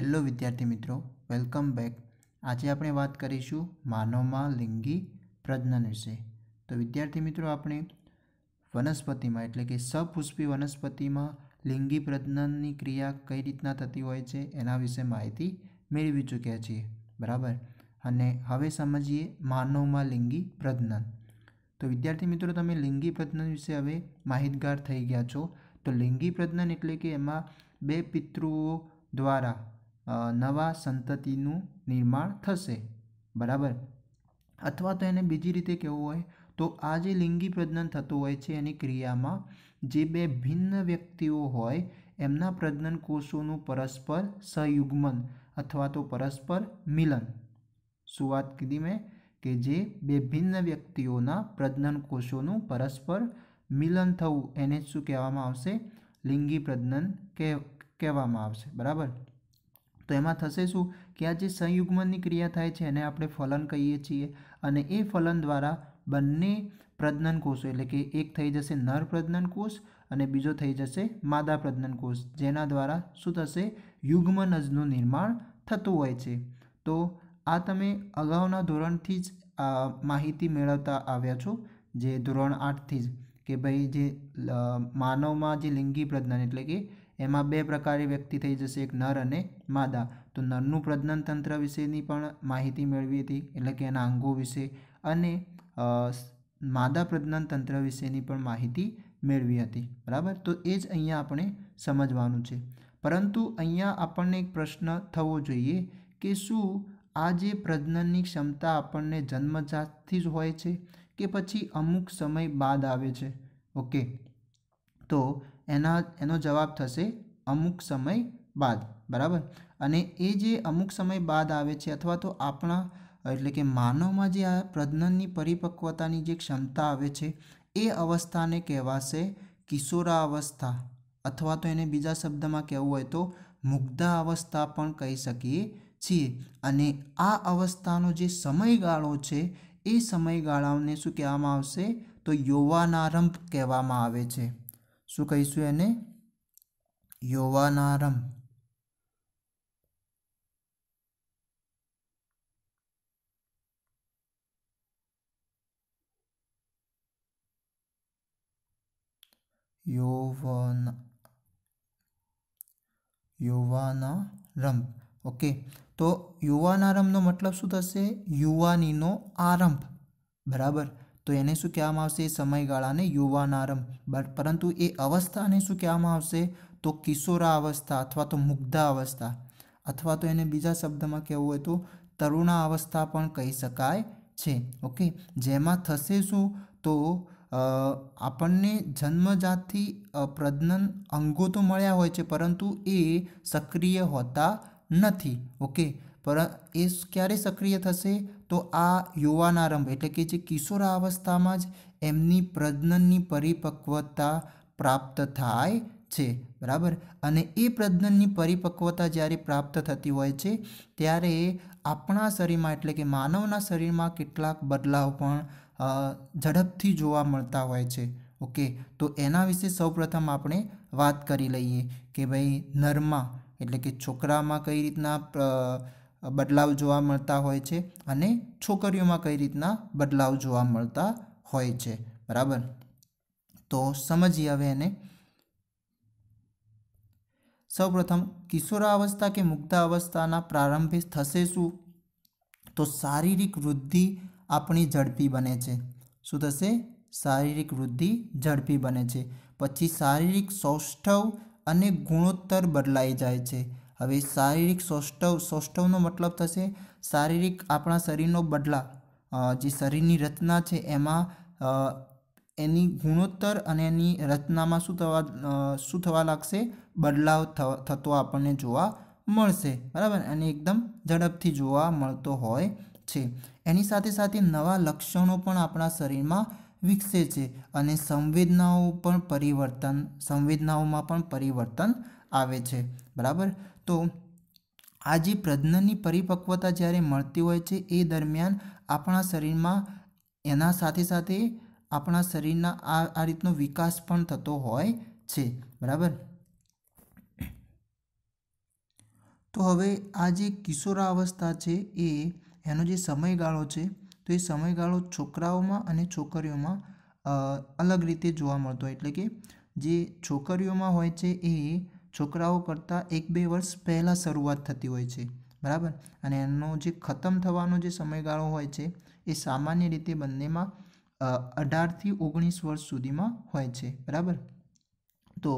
Hello વિદ્યાર્થી મિત્રો welcome back આજે આપણે વાત કરીશું માનવમાં લિંગી પ્રજનન વિશે તો વિદ્યાર્થી મિત્રો આપણે વનસ્પતિમાં એટલે કે સપુષ્પી વનસ્પતિમાં લિંગી પ્રજનનની ક્રિયા કઈ રીતના થતી હોય છે એના વિશે માહિતી મેળવી ચૂક્યા છીએ બરાબર અને હવે સમજીએ માનવમાં લિંગી પ્રજનન તો વિદ્યાર્થી મિત્રો તમે લિંગી પ્રજનન વિશે હવે માહિતગાર થઈ ગયા છો તો લિંગી પ્રજનન એટલે કે એમાં બે પિતૃઓ દ્વારા નવા સંતતિનું નિર્માણ થશે બરાબર અથવા તો એને બીજી રીતે કહેવું હોય તો આ જે લિંગી પ્રજનન થતું હોય છે એની ક્રિયામાં જે બે ભિન્ન વ્યક્તિઓ હોય એમના પ્રજનન કોષોનું પરસ્પર સયુગ્મન અથવા તો પરસ્પર મિલન શું વાત કીધી મેં કે જે બે ભિન્ન વ્યક્તિઓના પ્રજનન કોષોનું પરસ્પર મિલન થવું એને શું કહેવામાં આવશે લિંગી પ્રજનન કહેવામાં આવશે બરાબર તો એમાં થશે શું કે આ જે સંયુગ્મનની ક્રિયા થાય છે એને આપણે ફલન કહીએ છીએ અને એ ફલન દ્વારા બંને પ્રજ્ઞન કોષો એટલે કે એક થઈ જશે નર પ્રજનન કોષ અને બીજો થઈ જશે માદા પ્રજ્ઞન કોષ જેના દ્વારા શું થશે યુગ્મનજનું નિર્માણ થતું હોય છે તો આ તમે અગાઉના ધોરણથી જ માહિતી મેળવતા આવ્યા છો જે ધોરણ આઠથી જ કે ભાઈ જે માનવમાં જે લિંગી પ્રજનન એટલે કે એમાં બે પ્રકારે વ્યક્તિ થઈ જશે એક નર અને માદા તો નરનું પ્રજનન તંત્ર વિશેની પણ માહિતી મેળવી હતી એટલે કે એના અંગો વિશે અને માદા પ્રજનન તંત્ર વિશેની પણ માહિતી મેળવી હતી બરાબર તો એ જ અહીંયા આપણે સમજવાનું છે પરંતુ અહીંયા આપણને એક પ્રશ્ન થવો જોઈએ કે શું આ જે પ્રજનનની ક્ષમતા આપણને જન્મજાતથી જ હોય છે કે પછી અમુક સમય બાદ આવે છે ઓકે તો એના એનો જવાબ થશે અમુક સમય બાદ બરાબર અને એ જે અમુક સમય બાદ આવે છે અથવા તો આપણા એટલે કે માનવમાં જે આ પ્રજનનની પરિપક્વતાની જે ક્ષમતા આવે છે એ અવસ્થાને કહેવાશે કિશોરા અવસ્થા અથવા તો એને બીજા શબ્દમાં કહેવું હોય તો મુગ્ધા અવસ્થા પણ કહી શકીએ છીએ અને આ અવસ્થાનો જે સમયગાળો છે એ સમયગાળાને શું કહેવામાં આવશે તો યૌવાનારંભ કહેવામાં આવે છે શું કહીશું એને યોવાનારમ યોવન યુવાનારંભ ઓકે તો યુવાનારંભનો મતલબ શું થશે યુવાનીનો આરંભ બરાબર તો એને શું કહેવામાં આવશે સમયગાળાને યુવાનારંભ બટ પરંતુ એ અવસ્થાને શું કહેવામાં આવશે તો કિશોરા અવસ્થા અથવા તો મુગ્ધા અવસ્થા અથવા તો એને બીજા શબ્દમાં કહેવું હોય તો તરુણા અવસ્થા પણ કહી શકાય છે ઓકે જેમાં થશે શું તો આપણને જન્મજાતથી પ્રજનન અંગો તો મળ્યા હોય છે પરંતુ એ સક્રિય હોતા નથી ઓકે પર એ ક્યારે સક્રિય થશે તો આ યુવાનારંભ એટલે કે જે કિશોરાવસ્થામાં જ એમની પ્રજનનની પરિપક્વતા પ્રાપ્ત થાય છે બરાબર અને એ પ્રજનનની પરિપક્વતા જ્યારે પ્રાપ્ત થતી હોય છે ત્યારે આપણા શરીરમાં એટલે કે માનવના શરીરમાં કેટલાક બદલાવ પણ ઝડપથી જોવા મળતા હોય છે ઓકે તો એના વિશે સૌપ્રથમ આપણે વાત કરી લઈએ કે ભાઈ નરમાં એટલે કે છોકરામાં કઈ રીતના બદલાવ જોવા મળતા હોય છે અને છોકરીઓમાં કઈ રીતના બદલાવ જોવા મળતા હોય છે બરાબર તો સમજીએ હવે એને સૌપ્રથમ કિશોરાવસ્થા કે મુગ્ધાવસ્થાના પ્રારંભે થશે શું તો શારીરિક વૃદ્ધિ આપણી ઝડપી બને છે શું થશે શારીરિક વૃદ્ધિ ઝડપી બને છે પછી શારીરિક સૌષ્ઠવ અને ગુણોત્તર બદલાઈ જાય છે હવે શારીરિક સૌષ્ઠવ સૌષ્ઠવનો મતલબ થશે શારીરિક આપણા શરીરનો બદલાવ જે શરીરની રચના છે એમાં એની ગુણોત્તર અને એની રચનામાં શું થવા શું થવા લાગશે બદલાવ થતો આપણને જોવા મળશે બરાબર અને એકદમ ઝડપથી જોવા મળતો હોય છે એની સાથે સાથે નવા લક્ષણો પણ આપણા શરીરમાં વિકસે છે અને સંવેદનાઓ પણ પરિવર્તન સંવેદનાઓમાં પણ પરિવર્તન આવે છે બરાબર તો આ જે પ્રજનનની પરિપક્વતા જ્યારે મળતી હોય છે એ દરમિયાન આપણા શરીરમાં એના સાથે સાથે આપણા શરીરના આ આ રીતનો વિકાસ પણ થતો હોય છે બરાબર તો હવે આ જે કિશોરાવસ્થા છે એ એનો જે સમયગાળો છે તો એ સમયગાળો છોકરાઓમાં અને છોકરીઓમાં અલગ રીતે જોવા મળતો એટલે કે જે છોકરીઓમાં હોય છે એ છોકરાઓ કરતાં એક બે વર્ષ પહેલાં શરૂઆત થતી હોય છે બરાબર અને એનો જે ખતમ થવાનો જે સમયગાળો હોય છે એ સામાન્ય રીતે બંનેમાં અઢારથી ઓગણીસ વર્ષ સુધીમાં હોય છે બરાબર તો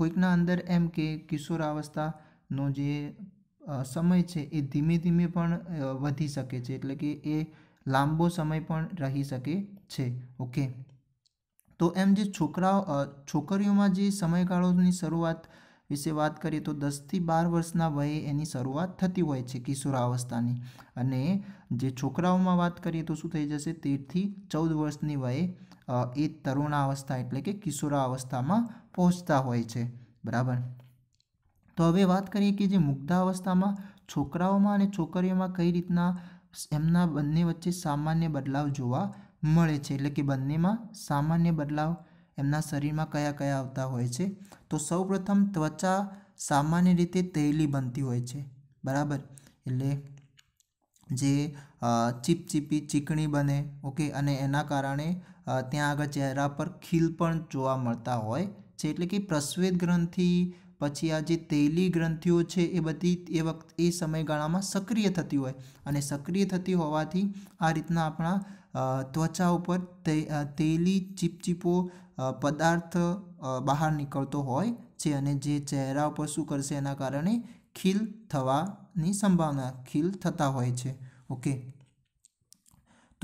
કોઈકના અંદર એમ કે કિશોરાવસ્થાનો જે સમય છે એ ધીમે ધીમે પણ વધી શકે છે એટલે કે એ લાંબો સમય પણ રહી શકે છે ઓકે તો એમ જે છોકરાઓ છોકરીઓમાં જે સમયગાળોની શરૂઆત વિશે વાત કરીએ તો દસથી બાર વર્ષના વયે એની શરૂઆત થતી હોય છે કિશોરાવસ્થાની અને જે છોકરાઓમાં વાત કરીએ તો શું થઈ જશે તેરથી ચૌદ વર્ષની વયે એ તરુણાવસ્થા એટલે કે કિશોરાવસ્થામાં પહોંચતા હોય છે બરાબર તો હવે વાત કરીએ કે જે મુગ્ધાવસ્થામાં છોકરાઓમાં અને છોકરીઓમાં કઈ રીતના એમના બંને વચ્ચે સામાન્ય બદલાવ જોવા મળે છે એટલે કે બંનેમાં સામાન્ય બદલાવ એમના શરીરમાં કયા કયા આવતા હોય છે તો સૌપ્રથમ ત્વચા સામાન્ય રીતે તૈલી બનતી હોય છે બરાબર એટલે જે ચીપચીપી ચીકણી બને ઓકે અને એના કારણે ત્યાં આગળ ચહેરા પર ખીલ પણ જોવા મળતા હોય છે એટલે કે પ્રસ્વેદ ગ્રંથિ પછી આ જે તેલી ગ્રંથિઓ છે એ બધી એ વખત એ સમયગાળામાં સક્રિય થતી હોય અને સક્રિય થતી હોવાથી આ રીતના આપણા ત્વચા ઉપર તેલી ચીપચીપો પદાર્થ બહાર નીકળતો હોય છે અને જે ચહેરા ઉપર શું કરશે એના કારણે ખીલ થવાની સંભાવના ખીલ થતા હોય છે ઓકે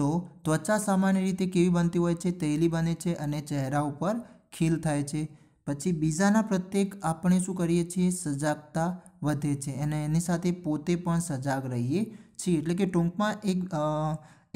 તો ત્વચા સામાન્ય રીતે કેવી બનતી હોય છે તેલી બને છે અને ચહેરા ઉપર ખીલ થાય છે પછી બીજાના પ્રત્યેક આપણે શું કરીએ છીએ સજાગતા વધે છે અને એની સાથે પોતે પણ સજાગ રહીએ છીએ એટલે કે ટૂંકમાં એક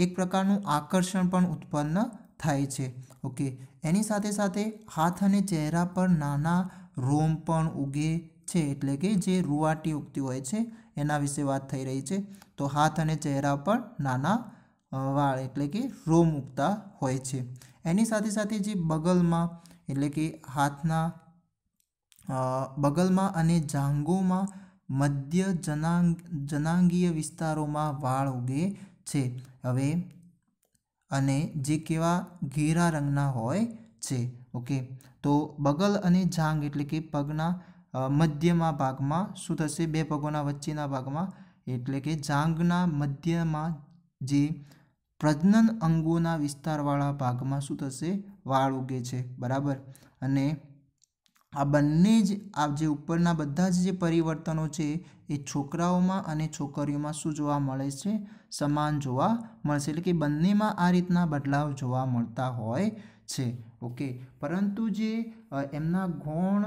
એક પ્રકારનું આકર્ષણ પણ ઉત્પન્ન થાય છે ઓકે એની સાથે સાથે હાથ અને ચહેરા પર નાના રોમ પણ ઉગે છે એટલે કે જે રૂવાટી ઉગતી હોય છે એના વિશે વાત થઈ રહી છે તો હાથ અને ચહેરા પર નાના વાળ એટલે કે રોમ ઉગતા હોય છે એની સાથે સાથે જે બગલમાં એટલે કે હાથના બગલમાં અને જાંગોમાં મધ્ય જનાંગ જનાંગીય વિસ્તારોમાં વાળ ઉગે છે હવે અને જે કેવા ઘેરા રંગના હોય છે ઓકે તો બગલ અને જાંગ એટલે કે પગના મધ્યમાં ભાગમાં શું થશે બે પગોના વચ્ચેના ભાગમાં એટલે કે જાંગના મધ્યમાં જે પ્રજનન અંગોના વિસ્તારવાળા ભાગમાં શું થશે વાળ ઉગે છે બરાબર અને આ બંને જ આ જે ઉપરના બધા જ જે પરિવર્તનો છે એ છોકરાઓમાં અને છોકરીઓમાં શું જોવા મળે છે સમાન જોવા મળશે એટલે કે બંનેમાં આ રીતના બદલાવ જોવા મળતા હોય છે ઓકે પરંતુ જે એમના ગૌણ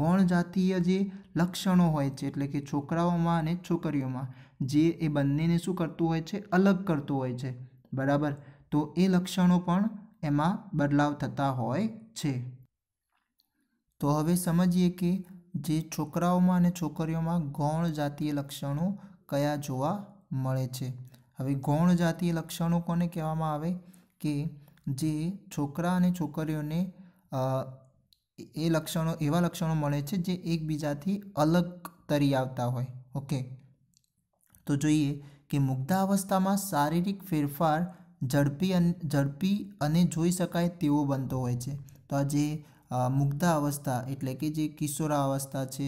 ગૌણ જાતીય જે લક્ષણો હોય છે એટલે કે છોકરાઓમાં અને છોકરીઓમાં જે એ બંનેને શું કરતું હોય છે અલગ કરતું હોય છે બરાબર તો એ લક્ષણો પણ એમાં બદલાવ થતા હોય છે તો હવે સમજીએ કે જે છોકરાઓમાં અને છોકરીઓમાં ગૌણ જાતીય લક્ષણો કયા જોવા મળે છે હવે ગૌણ જાતીય લક્ષણો કોને કહેવામાં આવે કે જે છોકરા અને છોકરીઓને એ લક્ષણો એવા લક્ષણો મળે છે જે એકબીજાથી અલગ તરી આવતા હોય ઓકે તો જોઈએ કે મુગ્ધાવસ્થામાં શારીરિક ફેરફાર ઝડપી અને ઝડપી અને જોઈ શકાય તેવો બનતો હોય છે તો આ જે મુગ્ધા અવસ્થા એટલે કે જે કિશોરાવસ્થા છે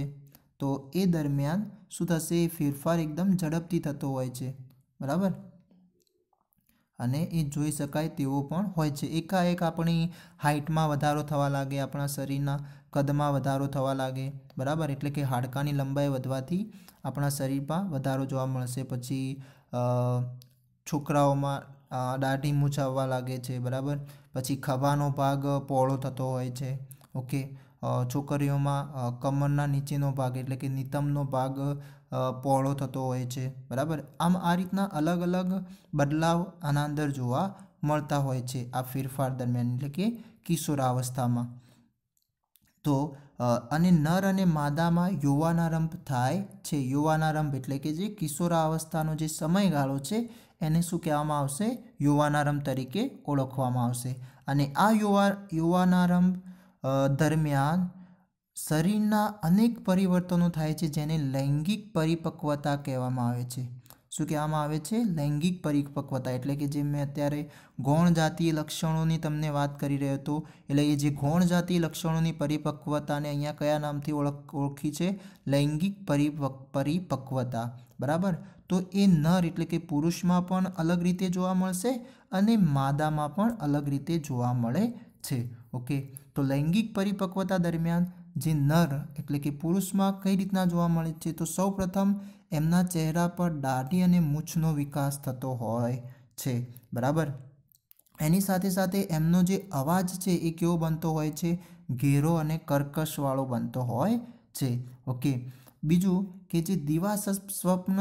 તો એ દરમિયાન શું થશે એ ફેરફાર એકદમ ઝડપથી થતો હોય છે બરાબર અને એ જોઈ શકાય તેવો પણ હોય છે એકાએક આપણી હાઇટમાં વધારો થવા લાગે આપણા શરીરના કદમાં વધારો થવા લાગે બરાબર એટલે કે હાડકાની લંબાઈ વધવાથી આપણા શરીરમાં વધારો જોવા મળશે પછી છોકરાઓમાં દાઢી મૂછાવવા લાગે છે બરાબર પછી ખભાનો ભાગ પહોળો થતો હોય છે ઓકે છોકરીઓમાં કમરના નીચેનો ભાગ એટલે કે નિતમનો ભાગ પહોળો થતો હોય છે બરાબર આમ આ રીતના અલગ અલગ બદલાવ આના અંદર જોવા મળતા હોય છે આ ફેરફાર દરમિયાન એટલે કે કિશોરાવસ્થામાં તો અને નર અને માદામાં યુવાનારંભ થાય છે યુવાનારંભ એટલે કે જે કિશોરાવસ્થાનો જે સમયગાળો છે એને શું કહેવામાં આવશે યુવાનારંભ તરીકે ઓળખવામાં આવશે અને આ યુવા યુવાનારંભ દરમિયાન શરીરના અનેક પરિવર્તનો થાય છે જેને લૈંગિક પરિપક્વતા કહેવામાં આવે છે શું કહેવામાં આવે છે લૈંગિક પરિપક્વતા એટલે કે જે મેં અત્યારે ગૌણ જાતીય લક્ષણોની તમને વાત કરી રહ્યો હતો એટલે એ જે ગૌણ જાતીય લક્ષણોની પરિપક્વતાને અહીંયા કયા નામથી ઓળખ ઓળખી છે લૈંગિક પરિપક પરિપક્વતા બરાબર તો એ નર એટલે કે પુરુષમાં પણ અલગ રીતે જોવા મળશે અને માદામાં પણ અલગ રીતે જોવા મળે છે ઓકે તો લૈંગિક પરિપક્વતા દરમિયાન જે નર એટલે કે પુરુષમાં કઈ રીતના જોવા મળે છે તો સૌપ્રથમ એમના ચહેરા પર દાઢી અને મૂછનો વિકાસ થતો હોય છે બરાબર એની સાથે સાથે એમનો જે અવાજ છે એ કેવો બનતો હોય છે ઘેરો અને કર્કશવાળો બનતો હોય છે ઓકે બીજું કે જે દિવા સ્વપ્ન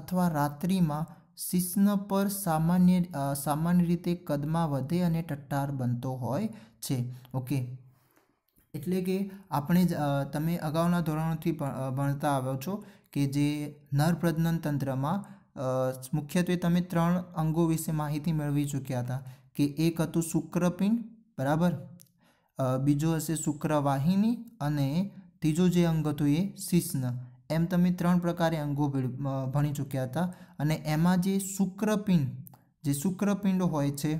અથવા રાત્રિમાં શિશ્ન પર સામાન્ય સામાન્ય રીતે કદમાં વધે અને ટટ્ટાર બનતો હોય છે ઓકે એટલે કે આપણે તમે અગાઉના ધોરણોથી ભણતા આવ્યો છો કે જે નર પ્રજનન તંત્રમાં મુખ્યત્વે તમે ત્રણ અંગો વિશે માહિતી મેળવી ચૂક્યા હતા કે એક હતું શુક્રપિંડ બરાબર બીજો હશે શુક્રવાહિની અને ત્રીજો જે અંગ હતું એ શિશ્ન એમ તમે ત્રણ પ્રકારે અંગો ભણી ચૂક્યા હતા અને એમાં જે શુક્રપિંડ જે શુક્રપિંડ હોય છે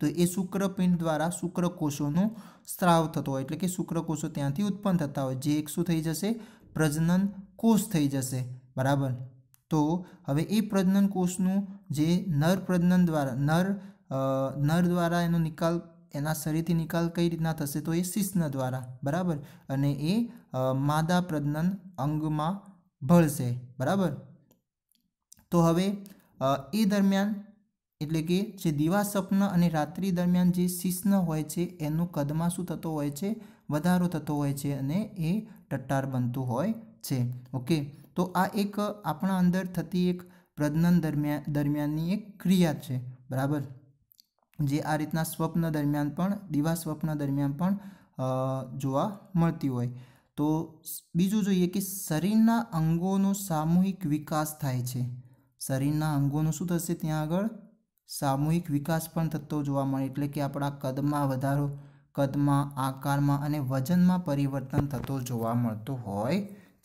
તો એ શુક્રપિંડ દ્વારા શુક્રકોષોનો સ્ત્રાવ થતો હોય એટલે કે શુક્રકોષો ત્યાંથી ઉત્પન્ન થતા હોય જે એક શું થઈ જશે પ્રજનન કોષ થઈ જશે બરાબર તો હવે એ પ્રજનન કોષનું જે નર પ્રજનન દ્વારા નર નર દ્વારા એનો નિકાલ એના શરીરથી નિકાલ કઈ રીતના થશે તો એ શિશ્ન દ્વારા બરાબર અને એ માદા પ્રજનન અંગમાં ભળશે બરાબર તો હવે એ દરમિયાન એટલે કે જે દિવા સ્વપ્ન અને રાત્રિ દરમિયાન જે શિશ્ન હોય છે એનું કદમાં શું થતો હોય છે વધારો થતો હોય છે અને એ ટટ્ટાર બનતું હોય છે ઓકે તો આ એક આપણા અંદર થતી એક પ્રજનન દરમિયાન દરમિયાનની એક ક્રિયા છે બરાબર જે આ રીતના સ્વપ્ન દરમિયાન પણ દીવા સ્વપ્ન દરમિયાન પણ જોવા મળતી હોય તો બીજું જોઈએ કે શરીરના અંગોનો સામૂહિક વિકાસ થાય છે શરીરના અંગોનું શું થશે ત્યાં આગળ સામૂહિક વિકાસ પણ થતો જોવા મળે એટલે કે આપણા કદમાં વધારો કદમાં આકારમાં અને વજનમાં પરિવર્તન થતો જોવા મળતો હોય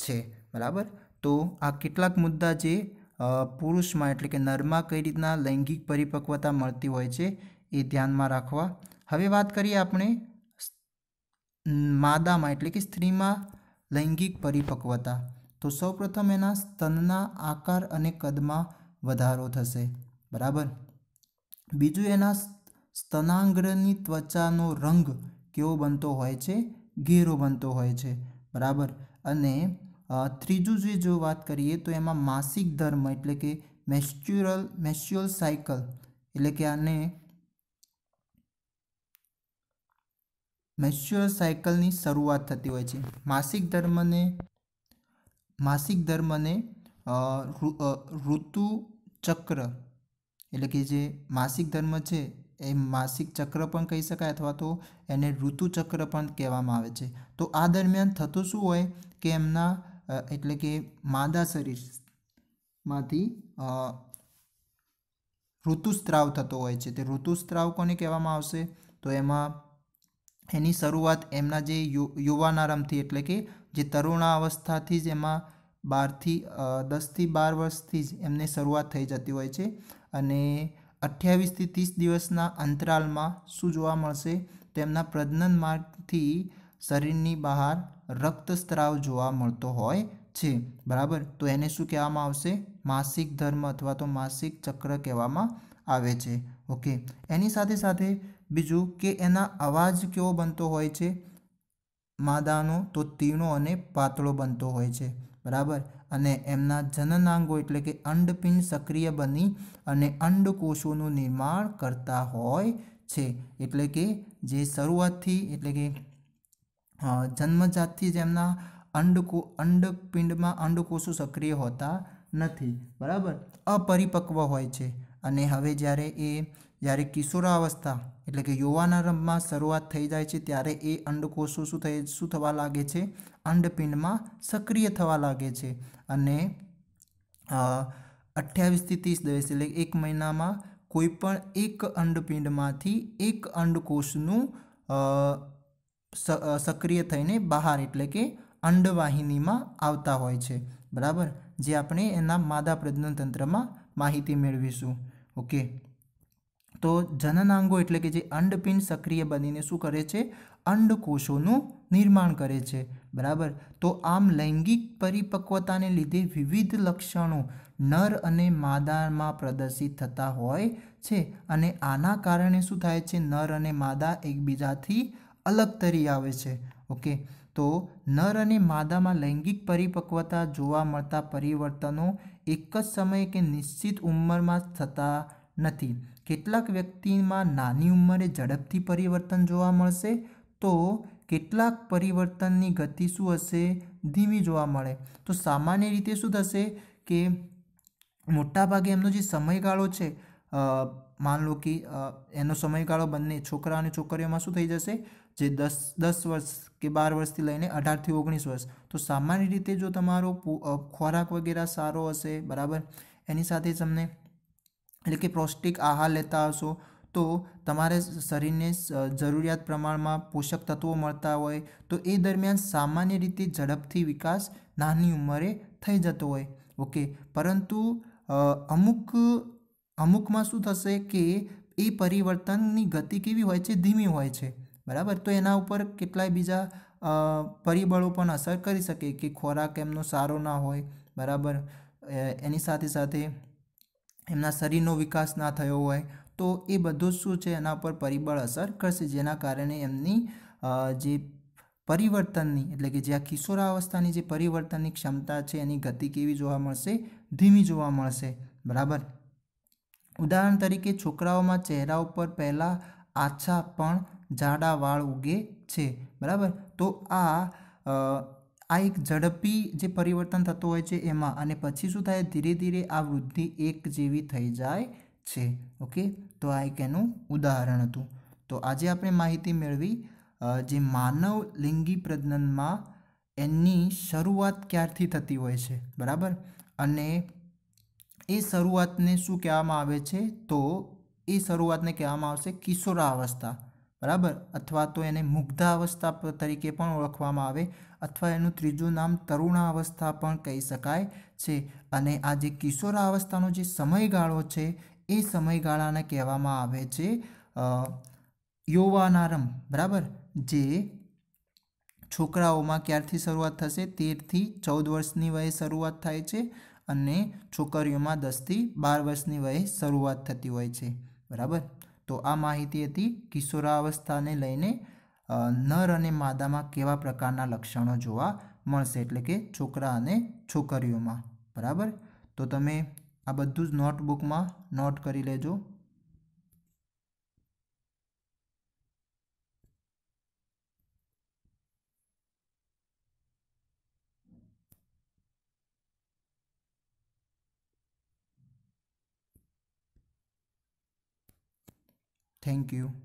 છે બરાબર તો આ કેટલાક મુદ્દા જે પુરુષમાં એટલે કે નરમાં કઈ રીતના લૈંગિક પરિપક્વતા મળતી હોય છે એ ધ્યાનમાં રાખવા હવે વાત કરીએ આપણે માદામાં એટલે કે સ્ત્રીમાં લૈંગિક પરિપક્વતા તો સૌપ્રથમ એના સ્તનના આકાર અને કદમાં વધારો થશે બરાબર બીજું એના સ્તનાંગ્રની ત્વચાનો રંગ કેવો બનતો હોય છે ઘેરો બનતો હોય છે બરાબર અને ત્રીજું જે જો વાત કરીએ તો એમાં માસિક ધર્મ એટલે કે મેસ્ચ્યુરલ મેસ્ચ્યુઅલ સાયકલ એટલે કે આને મૈસુર સાયકલની શરૂઆત થતી હોય છે માસિક ધર્મને માસિક ધર્મને ઋતુ ચક્ર એટલે કે જે માસિક ધર્મ છે એ માસિક ચક્ર પણ કહી શકાય અથવા તો એને ઋતુચક્ર પણ કહેવામાં આવે છે તો આ દરમિયાન થતું શું હોય કે એમના એટલે કે માદા શરીરમાંથી ઋતુસ્ત્રાવ થતો હોય છે તે ઋતુસ્ત્રાવ કોને કહેવામાં આવશે તો એમાં એની શરૂઆત એમના જે યુવાનારંભથી એટલે કે જે તરુણાવસ્થાથી જ એમાં બારથી દસથી બાર વર્ષથી જ એમને શરૂઆત થઈ જતી હોય છે અને અઠ્યાવીસથી ત્રીસ દિવસના અંતરાલમાં શું જોવા મળશે તેમના પ્રજનન માર્ગથી શરીરની બહાર રક્તસ્ત્રાવ જોવા મળતો હોય છે બરાબર તો એને શું કહેવામાં આવશે માસિક ધર્મ અથવા તો માસિક ચક્ર કહેવામાં આવે છે ઓકે એની સાથે સાથે બીજું કે એના અવાજ કેવો બનતો હોય છે માદાનો તો તીણો અને પાતળો બનતો હોય છે બરાબર અને એમના જનનાંગો એટલે કે અંડપિંડ સક્રિય બની અને અંડકોષોનું નિર્માણ કરતા હોય છે એટલે કે જે શરૂઆતથી એટલે કે જન્મજાતથી જ એમના અંડકો અંડપિંડમાં અંડકોષો સક્રિય હોતા નથી બરાબર અપરિપક્વ હોય છે અને હવે જ્યારે એ જ્યારે કિશોરાવસ્થા એટલે કે યુવાનારંભમાં શરૂઆત થઈ જાય છે ત્યારે એ અંડકોષો શું થઈ શું થવા લાગે છે અંડપિંડમાં સક્રિય થવા લાગે છે અને અઠ્યાવીસથી ત્રીસ દિવસ એટલે એક મહિનામાં કોઈ પણ એક અંડપિંડમાંથી એક અંડકોષનું સક્રિય થઈને બહાર એટલે કે અંડવાહિનીમાં આવતા હોય છે બરાબર જે આપણે એના માદા તંત્રમાં માહિતી મેળવીશું ઓકે તો જનનાંગો એટલે કે જે અંડપિંડ સક્રિય બનીને શું કરે છે અંડકોષોનું નિર્માણ કરે છે બરાબર તો આમ લૈંગિક પરિપક્વતાને લીધે વિવિધ લક્ષણો નર અને માદામાં પ્રદર્શિત થતા હોય છે અને આના કારણે શું થાય છે નર અને માદા એકબીજાથી અલગ તરી આવે છે ઓકે તો નર અને માદામાં લૈંગિક પરિપક્વતા જોવા મળતા પરિવર્તનો એક જ સમયે કે નિશ્ચિત ઉંમરમાં થતા નથી કેટલાક વ્યક્તિમાં નાની ઉંમરે ઝડપથી પરિવર્તન જોવા મળશે તો કેટલાક પરિવર્તનની ગતિ શું હશે ધીમી જોવા મળે તો સામાન્ય રીતે શું થશે કે મોટાભાગે એમનો જે સમયગાળો છે માન લો કે એનો સમયગાળો બંને છોકરા અને છોકરીઓમાં શું થઈ જશે જે દસ દસ વર્ષ કે બાર વર્ષથી લઈને અઢારથી ઓગણીસ વર્ષ તો સામાન્ય રીતે જો તમારો ખોરાક વગેરે સારો હશે બરાબર એની સાથે તમને એટલે કે પૌષ્ટિક આહાર લેતા હશો તો તમારે શરીરને જરૂરિયાત પ્રમાણમાં પોષક તત્વો મળતા હોય તો એ દરમિયાન સામાન્ય રીતે ઝડપથી વિકાસ નાની ઉંમરે થઈ જતો હોય ઓકે પરંતુ અમુક અમુકમાં શું થશે કે એ પરિવર્તનની ગતિ કેવી હોય છે ધીમી હોય છે બરાબર તો એના ઉપર કેટલાય બીજા પરિબળો પણ અસર કરી શકે કે ખોરાક એમનો સારો ના હોય બરાબર એની સાથે સાથે એમના શરીરનો વિકાસ ના થયો હોય તો એ બધું શું છે એના પર પરિબળ અસર કરશે જેના કારણે એમની જે પરિવર્તનની એટલે કે જે આ કિશોરાવસ્થાની જે પરિવર્તનની ક્ષમતા છે એની ગતિ કેવી જોવા મળશે ધીમી જોવા મળશે બરાબર ઉદાહરણ તરીકે છોકરાઓમાં ચહેરા ઉપર પહેલાં આછા પણ જાડા વાળ ઉગે છે બરાબર તો આ આ એક ઝડપી જે પરિવર્તન થતું હોય છે એમાં અને પછી શું થાય ધીરે ધીરે આ વૃદ્ધિ એક જેવી થઈ જાય છે ઓકે તો આ એક એનું ઉદાહરણ હતું તો આજે આપણે માહિતી મેળવી જે માનવ લિંગી પ્રજનનમાં એની શરૂઆત ક્યારથી થતી હોય છે બરાબર અને એ શરૂઆતને શું કહેવામાં આવે છે તો એ શરૂઆતને કહેવામાં આવશે કિશોરાવસ્થા બરાબર અથવા તો એને અવસ્થા તરીકે પણ ઓળખવામાં આવે અથવા એનું ત્રીજું નામ તરુણા અવસ્થા પણ કહી શકાય છે અને આ જે કિશોરા અવસ્થાનો જે સમયગાળો છે એ સમયગાળાને કહેવામાં આવે છે યૌવાનારમ બરાબર જે છોકરાઓમાં ક્યારથી શરૂઆત થશે તેરથી ચૌદ વર્ષની વયે શરૂઆત થાય છે અને છોકરીઓમાં દસથી બાર વર્ષની વયે શરૂઆત થતી હોય છે બરાબર તો આ માહિતી હતી કિશોરાવસ્થાને લઈને નર અને માદામાં કેવા પ્રકારના લક્ષણો જોવા મળશે એટલે કે છોકરા અને છોકરીઓમાં બરાબર તો તમે આ બધું જ નોટબુકમાં નોટ કરી લેજો Thank you.